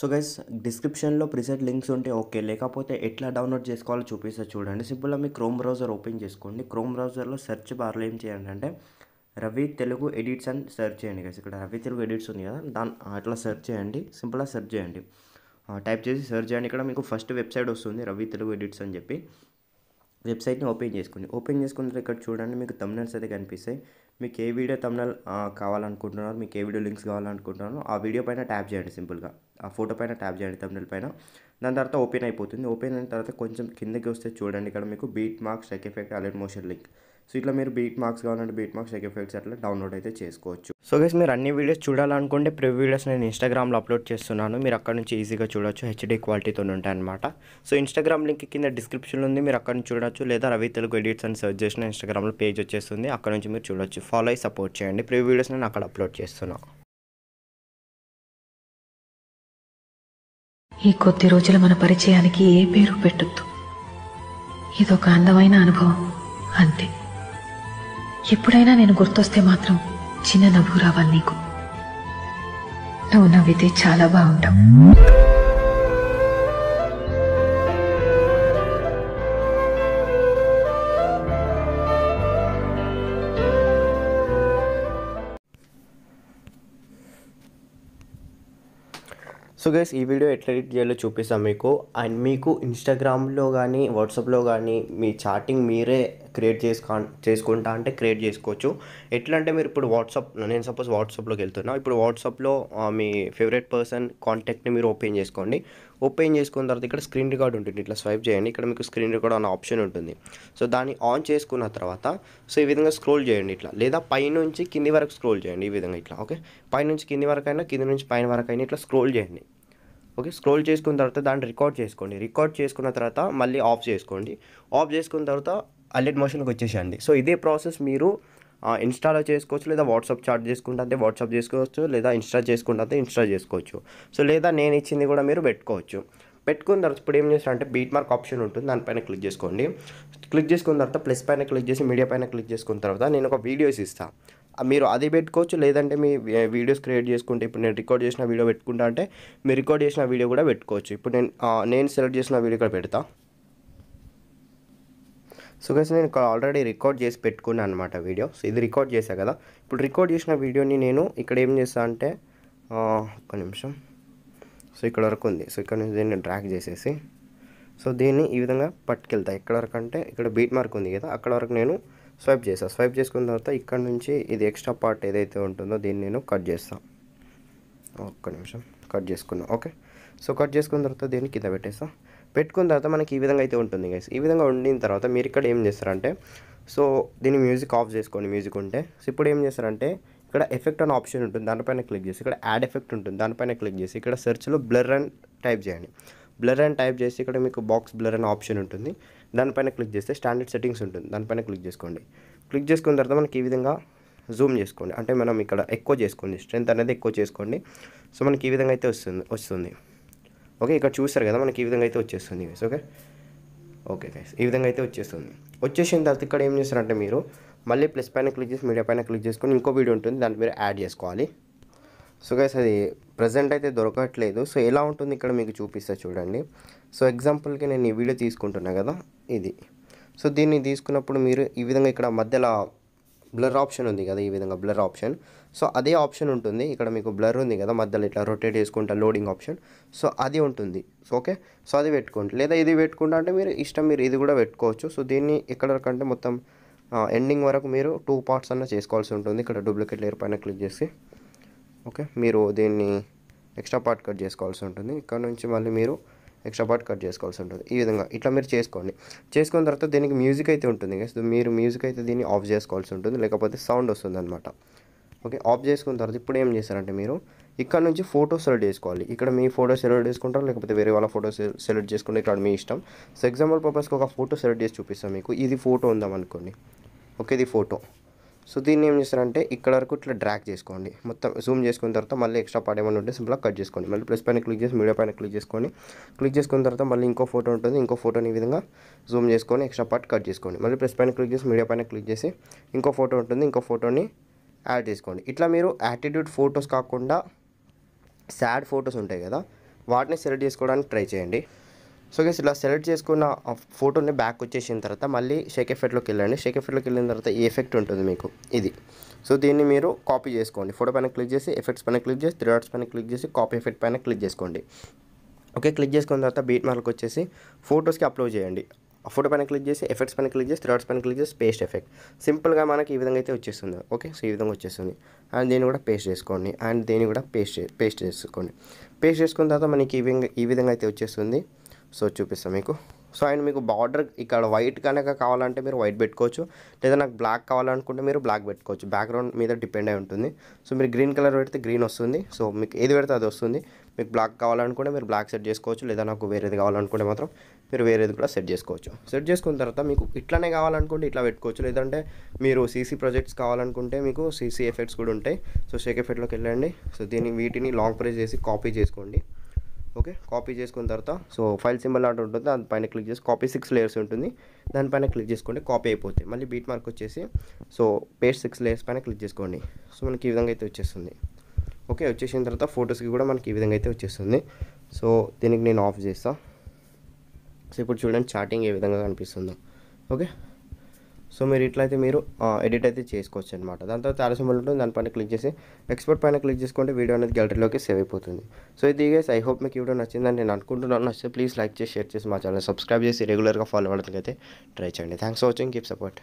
so guys డిస్క్రిప్షన్లో preset links ఉంటే okay లేకపోతే ఎట్లా డౌన్లోడ్ చేసుకోవాలో చూపిస్తే చూడండి సింపుల్గా మీ క్రోమ్ బ్రౌజర్ ఓపెన్ చేసుకోండి క్రోమ్ బ్రౌజర్లో సెర్చ్ బార్లో ఏం చేయండి అంటే రవి తెలుగు ఎడిట్స్ అని సెర్చ్ చేయండి గైస్ ఇక్కడ రవి తెలుగు ఎడిట్స్ ఉంది కదా దాని అట్లా సెర్చ్ చేయండి సింపుల్గా సెర్చ్ చేయండి టైప్ చేసి సెర్చ్ చేయండి ఇక్కడ మీకు ఫస్ట్ వెబ్సైట్ వస్తుంది రవి తెలుగు ఎడిట్స్ అని చెప్పి వెబ్సైట్ని ఓపెన్ చేసుకోండి ఓపెన్ చేసుకున్న ఇక్కడ చూడండి మీకు తమ్నల్స్ అయితే కనిపిస్తాయి మీకు ఏ వీడియో తమిళ కావాలనుకుంటున్నారు మీకు ఏ వీడియో లింక్స్ కావాలనుకుంటున్నారో ఆ వీడియో పైన ట్యాప్ చేయండి సింపుల్గా ఆ ఫోటో పైన ట్యాప్ చేయండి తమిళ పైన దాని తర్వాత ఓపెన్ అయిపోతుంది ఓపెన్ అయిన తర్వాత కొంచెం కిందకి వస్తే చూడండి ఇక్కడ మీకు beat marks sec effect Alight Motion link so ఇట్లా మీరు బీట్ మార్క్స్ కావాలంటే బీట్ మార్క్స్ సెక్ ఎఫెక్ట్స్ అట్లా డౌన్లోడ్ అయితే చేసుకోవచ్చు సో గైస్ మీరు అన్ని వీడియోస్ చూడాలనుకుంటే ప్రివ్యూ వీడియోస్ నేను ఇన్స్టాగ్రామ్లో అప్లోడ్ చేస్తున్నాను మీరు అక్కడ నుంచి ఈజీగా చూడొచ్చు హెచ్డీ క్వాలిటీతో ఉంటాయన్నమాట సో ఇన్స్టాగ్రామ్ లింక్ కింద డిస్క్రిప్షన్ ఉంది మీరు అక్కడ నుంచి చూడొచ్చు లేదా రవి తెలుగు ఎడిట్స్ అని సెర్చ్ చేసిన ఇన్స్టాగ్రామ్లో పేజ్ వచ్చేస్తుంది అక్కడ నుంచి మీరు చూడొచ్చు ఫాలో అయి సపోర్ట్ చేయండి ప్రివ్యూ వీడియోస్ నేను అక్కడ అప్లోడ్ చేస్తున్నాను ఈ కొద్ది రోజుల మన పరిచయానికి ఏ పేరు పెట్టొద్దు ఇదొక అందమైన అనుభవం అంతే ఎప్పుడైనా నేను గుర్తొస్తే మాత్రం చిన్న నవ్వు రావాలి నీకు నువ్వు నవ్వితే చాలా బాగుంటావు సో గైస్ ఈ వీడియో ఎట్లా ఎడిట్ చేయాలో చూపిస్తాను మీకు అండ్ మీకు ఇన్స్టాగ్రామ్లో కానీ వాట్సాప్లో కానీ మీ చాటింగ్ మీరే క్రియేట్ చేసుకో చేసుకుంటా అంటే క్రియేట్ చేసుకోవచ్చు ఎట్లా అంటే మీరు ఇప్పుడు వాట్సాప్ నేను సపోజ్ వాట్సాప్లోకి వెళ్తున్నా ఇప్పుడు వాట్సాప్లో మీ ఫేవరెట్ పర్సన్ కాంటాక్ట్ని మీరు ఓపెన్ చేసుకోండి ఓపెన్ చేసుకున్న తర్వాత ఇక్కడ స్క్రీన్ రికార్డ్ ఉంటుంది ఇట్లా స్వైప్ చేయండి ఇక్కడ మీకు స్క్రీన్ రికార్డ్ అనే ఆప్షన్ ఉంటుంది సో దాన్ని ఆన్ చేసుకున్న తర్వాత సో ఈ విధంగా స్క్రోల్ చేయండి ఇట్లా లేదా పైనుంచి కింది వరకు స్క్రోల్ చేయండి ఈ విధంగా ఇట్లా ఓకే పైనుంచి కింది వరకు అయినా కింది నుంచి పైన వరకు అయినా ఇట్లా స్క్రోల్ చేయండి ఓకే స్క్రోల్ చేసుకున్న తర్వాత దాన్ని రికార్డ్ చేసుకోండి రికార్డ్ చేసుకున్న తర్వాత మళ్ళీ ఆఫ్ చేసుకోండి ఆఫ్ చేసుకున్న తర్వాత అల్లెట్ మోషన్కి వచ్చేసేయండి సో ఇదే ప్రాసెస్ మీరు ఇన్స్టాలో చేసుకోవచ్చు లేదా వాట్సాప్ చాట్ చేసుకుంటే వాట్సాప్ చేసుకోవచ్చు లేదా చేసుకుంటా చేసుకుంటే ఇన్స్టాల్ చేసుకోవచ్చు సో లేదా నేను ఇచ్చింది కూడా మీరు పెట్టుకోవచ్చు పెట్టుకున్న తర్వాత ఇప్పుడు ఏం అంటే బీట్ మార్క్ ఆప్షన్ ఉంటుంది దానిపైన క్లిక్ చేసుకోండి క్లిక్ చేసుకున్న తర్వాత ప్లస్ పైన క్లిక్ చేసి మీడియా పైన క్లిక్ చేసుకున్న తర్వాత నేను ఒక వీడియోస్ ఇస్తాను మీరు అది పెట్టుకోవచ్చు లేదంటే మీ వీడియోస్ క్రియేట్ చేసుకుంటే ఇప్పుడు నేను రికార్డ్ చేసిన వీడియో పెట్టుకుంటా అంటే మీరు రికార్డ్ చేసిన వీడియో కూడా పెట్టుకోవచ్చు ఇప్పుడు నేను నేను సెలెక్ట్ చేసిన వీడియో కూడా పెడతా సో గైస్ నేను ఆల్రెడీ రికార్డ్ చేసి పెట్టుకున్నాను అనమాట వీడియో సో ఇది రికార్డ్ చేశా కదా ఇప్పుడు రికార్డ్ చేసిన వీడియోని నేను ఇక్కడ ఏం చేస్తా అంటే ఒక నిమిషం సో ఇక్కడ వరకు ఉంది సో ఇక్కడ నుంచి దీన్ని డ్రాక్ చేసేసి సో దీన్ని ఈ విధంగా పట్టుకెళ్తా ఇక్కడ వరకు అంటే ఇక్కడ బీట్ మార్క్ ఉంది కదా అక్కడ వరకు నేను స్వైప్ చేస్తాను స్వైప్ చేసుకున్న తర్వాత ఇక్కడ నుంచి ఇది ఎక్స్ట్రా పార్ట్ ఏదైతే ఉంటుందో దీన్ని నేను కట్ చేస్తాను ఒక్క నిమిషం కట్ చేసుకున్నాను ఓకే సో కట్ చేసుకున్న తర్వాత దీన్ని కింద పెట్టేస్తాను పెట్టుకున్న తర్వాత మనకి ఈ విధంగా అయితే ఉంటుంది గైస్ ఈ విధంగా ఉండిన తర్వాత మీరు ఇక్కడ ఏం చేస్తారంటే సో దీన్ని మ్యూజిక్ ఆఫ్ చేసుకోండి మ్యూజిక్ ఉంటే సో ఇప్పుడు ఏం చేస్తారంటే ఇక్కడ ఎఫెక్ట్ అనే ఆప్షన్ ఉంటుంది దానిపైన క్లిక్ చేసి ఇక్కడ యాడ్ ఎఫెక్ట్ ఉంటుంది దానిపైన క్లిక్ చేసి ఇక్కడ సెర్చ్లో బ్లర్ అండ్ టైప్ చేయండి బ్లర్ అండ్ టైప్ చేసి ఇక్కడ మీకు బాక్స్ బ్లర్ అనే ఆప్షన్ ఉంటుంది దానిపైన క్లిక్ చేస్తే స్టాండర్డ్ సెట్టింగ్స్ ఉంటుంది దానిపైన క్లిక్ చేసుకోండి క్లిక్ చేసుకున్న తర్వాత మనకి ఈ విధంగా జూమ్ చేసుకోండి అంటే మనం ఇక్కడ ఎక్కువ చేసుకోండి స్ట్రెంత్ అనేది ఎక్కువ చేసుకోండి సో మనకి ఈ విధంగా అయితే వస్తుంది వస్తుంది ఓకే ఇక్కడ చూస్తారు కదా మనకి ఈ విధంగా అయితే వచ్చేస్తుంది గైస్ ఓకే ఓకే గైస్ ఈ విధంగా అయితే వచ్చేస్తుంది వచ్చేసిన తర్వాత ఇక్కడ ఏం చేస్తారంటే మీరు మళ్ళీ ప్లస్ పైన క్లిక్ చేసి మీడియా పైన క్లిక్ చేసుకొని ఇంకో వీడియో ఉంటుంది దాన్ని మీరు యాడ్ చేసుకోవాలి సో గైస్ అది ప్రజెంట్ అయితే దొరకట్లేదు సో ఎలా ఉంటుంది ఇక్కడ మీకు చూపిస్తా చూడండి సో ఎగ్జాంపుల్కి నేను ఈ వీడియో తీసుకుంటున్నా కదా ఇది సో దీన్ని తీసుకున్నప్పుడు మీరు ఈ విధంగా ఇక్కడ మధ్యలో బ్లర్ ఆప్షన్ ఉంది కదా ఈ విధంగా బ్లర్ ఆప్షన్ సో అదే ఆప్షన్ ఉంటుంది ఇక్కడ మీకు బ్లర్ ఉంది కదా మధ్యలో ఇట్లా రొటేట్ చేసుకుంటా లోడింగ్ ఆప్షన్ సో అది ఉంటుంది సో ఓకే సో అది పెట్టుకోండి లేదా ఇది పెట్టుకుంటా అంటే మీరు ఇష్టం మీరు ఇది కూడా పెట్టుకోవచ్చు సో దీన్ని కంటే మొత్తం ఎండింగ్ వరకు మీరు టూ పార్ట్స్ అన్న చేసుకోవాల్సి ఉంటుంది ఇక్కడ డూప్లికేట్ లేయర్ పైన క్లిక్ చేసి ఓకే మీరు దీన్ని ఎక్స్ట్రా పార్ట్ కట్ చేసుకోవాల్సి ఉంటుంది ఇక్కడ నుంచి మళ్ళీ మీరు ఎక్స్ట్రా పార్ట్ కట్ చేసుకోవాల్సి ఉంటుంది ఈ విధంగా ఇట్లా మీరు చేసుకోండి చేసుకున్న తర్వాత దీనికి మ్యూజిక్ అయితే ఉంటుంది మీరు మ్యూజిక్ అయితే దీన్ని ఆఫ్ చేసుకోవాల్సి ఉంటుంది లేకపోతే సౌండ్ వస్తుంది ఓకే ఆఫ్ చేసుకున్న తర్వాత ఇప్పుడు ఏం చేస్తారంటే మీరు ఇక్కడ నుంచి ఫోటో సెలెక్ట్ చేసుకోవాలి ఇక్కడ మీ ఫోటో సెలెక్ట్ చేసుకుంటారు లేకపోతే వేరే వాళ్ళ ఫోటో సెలెక్ట్ చేసుకుంటే ఇక్కడ మీ ఇష్టం సో ఎగ్జాంపుల్ పర్పస్కి ఒక ఫోటో సెలెక్ట్ చేసి చూపిస్తాం మీకు ఇది ఫోటో ఉందాం అనుకోండి ఓకే ఇది ఫోటో సో దీన్ని ఏం చేస్తారంటే ఇక్కడ వరకు ఇట్లా డ్రాక్ చేసుకోండి మొత్తం జూమ్ చేసుకున్న తర్వాత మళ్ళీ ఎక్స్ట్రా పార్ట్ ఏమైనా ఉంటే సింపుల్గా కట్ చేసుకోండి మళ్ళీ ప్లస్ పైన క్లిక్ చేసి మీడియా పైన క్లిక్ చేసుకొని క్లిక్ చేసుకున్న తర్వాత మళ్ళీ ఇంకో ఫోటో ఉంటుంది ఇంకో ఫోటోని ఈ విధంగా జూమ్ చేసుకొని ఎక్స్ట్రా పార్ట్ కట్ చేసుకోండి మళ్ళీ ప్లస్ పైన క్లిక్ చేసి మీడియా పైన క్లిక్ చేసి ఇంకో ఫోటో ఉంటుంది ఇంకో ఫోటోని యాడ్ చేసుకోండి ఇట్లా మీరు యాటిట్యూడ్ ఫొటోస్ కాకుండా సాడ్ ఫొటోస్ ఉంటాయి కదా వాటిని సెలెక్ట్ చేసుకోవడానికి ట్రై చేయండి సో గైస్ ఇలా సెలెక్ట్ చేసుకున్న ఫోటోని బ్యాక్ వచ్చేసిన తర్వాత మళ్ళీ షేక్ ఎఫెక్ట్లోకి వెళ్ళండి షేక్ ఎఫెక్ట్లోకి వెళ్ళిన తర్వాత ఈ ఎఫెక్ట్ ఉంటుంది మీకు ఇది సో దీన్ని మీరు కాపీ చేసుకోండి ఫోటో పైన క్లిక్ చేసి ఎఫెక్ట్స్ పైన క్లిక్ చేసి త్రీ డాట్స్ పైన క్లిక్ చేసి కాపీ ఎఫెక్ట్ పైన క్లిక్ చేసుకోండి ఓకే క్లిక్ చేసుకున్న తర్వాత బీట్ మార్క్ వచ్చేసి ఫోటోస్కి అప్లోడ్ చేయండి ఫోటో పైన క్లిక్ చేసి ఎఫెక్ట్స్ పైన క్లిక్ చేసి థర్డ్స్ పైన క్లిక్ చేసి పేస్ట్ ఎఫెక్ట్ సింపుల్గా మనకి ఈ విధంగా అయితే వచ్చేస్తుంది ఓకే సో ఈ విధంగా వచ్చేస్తుంది అండ్ దీన్ని కూడా పేస్ట్ చేసుకోండి అండ్ దీన్ని కూడా పేస్ట్ పేస్ట్ చేసుకోండి పేస్ట్ చేసుకున్న తర్వాత మనకి ఈ విధంగా ఈ విధంగా అయితే వచ్చేస్తుంది సో చూపిస్తాను మీకు సో అండ్ మీకు బార్డర్ ఇక్కడ వైట్ కనుక కావాలంటే మీరు వైట్ పెట్టుకోవచ్చు లేదా నాకు బ్లాక్ కావాలనుకుంటే మీరు బ్లాక్ పెట్టుకోవచ్చు బ్యాక్గ్రౌండ్ మీద డిపెండ్ అయి ఉంటుంది సో మీరు గ్రీన్ కలర్ పెడితే గ్రీన్ వస్తుంది సో మీకు ఏది పెడితే అది వస్తుంది మీకు బ్లాక్ కావాలనుకుంటే మీరు బ్లాక్ సెట్ చేసుకోవచ్చు లేదా నాకు వేరేది కావాలనుకుంటే మాత్రం మీరు వేరేది కూడా సెట్ చేసుకోవచ్చు సెట్ చేసుకున్న తర్వాత మీకు ఇట్లానే కావాలనుకుంటే ఇట్లా పెట్టుకోవచ్చు లేదంటే మీరు సీసీ ప్రాజెక్ట్స్ కావాలనుకుంటే మీకు సీసీ ఎఫెక్ట్స్ కూడా ఉంటాయి సో షేక్ ఎఫెక్ట్లోకి వెళ్ళండి సో దీన్ని వీటిని లాంగ్ ప్రెస్ చేసి కాపీ చేసుకోండి ఓకే కాపీ చేసుకున్న తర్వాత సో ఫైల్ సింబల్ లాంటి ఉంటుంది దానిపైన క్లిక్ చేసి కాపీ సిక్స్ లేయర్స్ ఉంటుంది దానిపైన క్లిక్ చేసుకుంటే కాపీ అయిపోతుంది మళ్ళీ బీట్ మార్క్ వచ్చేసి సో పేజ్ సిక్స్ లేయర్స్ పైన క్లిక్ చేసుకోండి సో మనకి ఈ విధంగా అయితే వచ్చేస్తుంది ఓకే వచ్చేసిన తర్వాత ఫొటోస్కి కూడా మనకి ఈ విధంగా అయితే వచ్చేస్తుంది సో దీనికి నేను ఆఫ్ చేస్తాను సో ఇప్పుడు చూడండి చాటింగ్ ఏ విధంగా కనిపిస్తుందో ఓకే సో మీరు ఇట్లయితే మీరు ఎడిట్ అయితే చేసుకోవచ్చు అనమాట దాని తర్వాత ఆలస్యం ఉంటుంది దానిపైన క్లిక్ చేసి ఎక్స్పోర్ట్ పైన క్లిక్ చేసుకుంటే వీడియో అనేది గ్యాలరీలోకి సేవ్ అయిపోతుంది సో ఇది గేస్ ఐ హోప్ మీకు వీడియో నచ్చిందని నేను అనుకుంటున్నాను నచ్చితే ప్లీజ్ లైక్ చేసి షేర్ చేసి మా ఛానల్ సబ్స్క్రైబ్ చేసి రెగ్యులర్గా ఫాలో అవ్వడానికి అయితే ట్రై చేయండి thanks for watching keep support